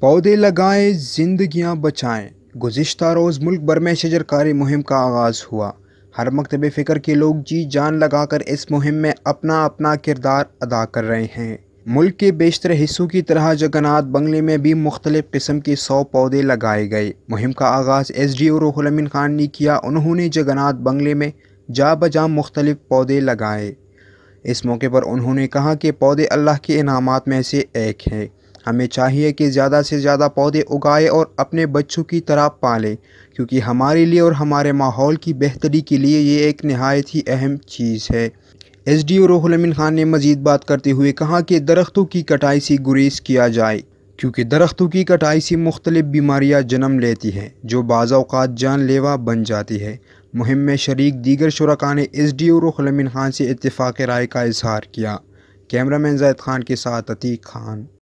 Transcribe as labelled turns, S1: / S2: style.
S1: پودے لگائیں زندگیاں بچائیں گزشتہ روز ملک بھر میں شجرکاری مہم کا آغاز ہوا ہر مکتب فکر کے لوگ جی جان لگا کر اس مہم میں اپنا اپنا کردار ادا کر رہے ہیں ملک کے بیشتر حصوں کی طرح جگنات بنگلے میں بھی مختلف قسم کے سو پودے لگائے گئے مہم کا آغاز ایس ڈی او روح الامین خان نے کیا انہوں نے جگنات بنگلے میں جا بجا مختلف پودے لگائے اس موقع پر انہوں نے کہا کہ پودے اللہ کے انعامات میں سے ایک ہیں हमें चाहिए कि ज़्यादा से ज़्यादा पौधे उगाए और अपने बच्चों की तरह पालें क्योंकि हमारे लिए और हमारे माहौल की बेहतरी के लिए ये एक नहायत ही अहम चीज़ है S D O Ruhulamin Khan ने मजीद बात करते हुए कहा कि दरख्तों की कटाई से गुरेज किया जाए क्योंकि दरख्तों की कटाई से मुख्तलिफ बीमारियाँ जन्म लेती हैं जो बाज़ात जानलेवा बन जाती है मुहिम में शरीक दीगर शुरा ने S D O Ruhulamin Khan से इतफ़ाक़ राय का इजहार किया कैमरा मैन जैद खान के साथ अतीक खान